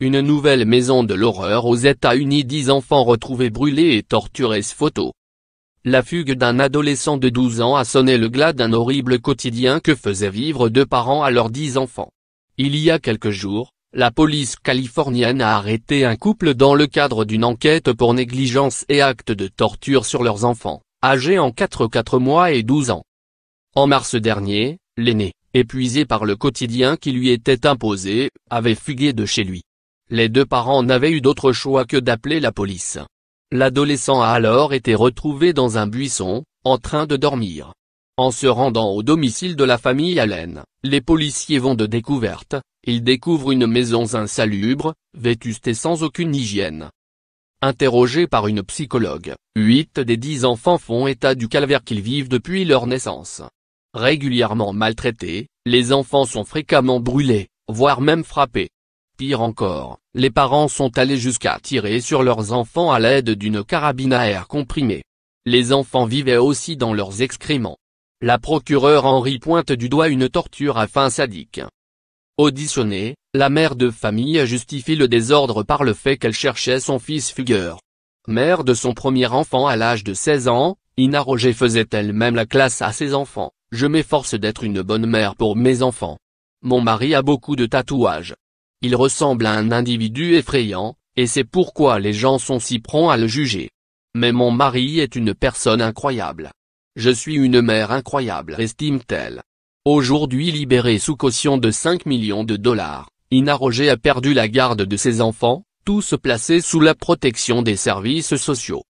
Une nouvelle maison de l'horreur aux États-Unis 10 enfants retrouvés brûlés et torturés photo. La fugue d'un adolescent de 12 ans a sonné le glas d'un horrible quotidien que faisaient vivre deux parents à leurs dix enfants. Il y a quelques jours, la police californienne a arrêté un couple dans le cadre d'une enquête pour négligence et acte de torture sur leurs enfants, âgés en 4-4 mois et 12 ans. En mars dernier, l'aîné, épuisé par le quotidien qui lui était imposé, avait fugué de chez lui. Les deux parents n'avaient eu d'autre choix que d'appeler la police. L'adolescent a alors été retrouvé dans un buisson, en train de dormir. En se rendant au domicile de la famille Allen, les policiers vont de découverte, ils découvrent une maison insalubre, vétuste et sans aucune hygiène. Interrogés par une psychologue, huit des dix enfants font état du calvaire qu'ils vivent depuis leur naissance. Régulièrement maltraités, les enfants sont fréquemment brûlés, voire même frappés. Pire encore, les parents sont allés jusqu'à tirer sur leurs enfants à l'aide d'une carabine à air comprimé. Les enfants vivaient aussi dans leurs excréments. La procureure Henri pointe du doigt une torture à fin sadique. Auditionnée, la mère de famille a justifié le désordre par le fait qu'elle cherchait son fils fugueur. Mère de son premier enfant à l'âge de 16 ans, Ina Roger faisait elle-même la classe à ses enfants, « Je m'efforce d'être une bonne mère pour mes enfants. Mon mari a beaucoup de tatouages, il ressemble à un individu effrayant, et c'est pourquoi les gens sont si prompts à le juger. Mais mon mari est une personne incroyable. Je suis une mère incroyable estime-t-elle. Aujourd'hui libérée sous caution de 5 millions de dollars, Ina a perdu la garde de ses enfants, tous placés sous la protection des services sociaux.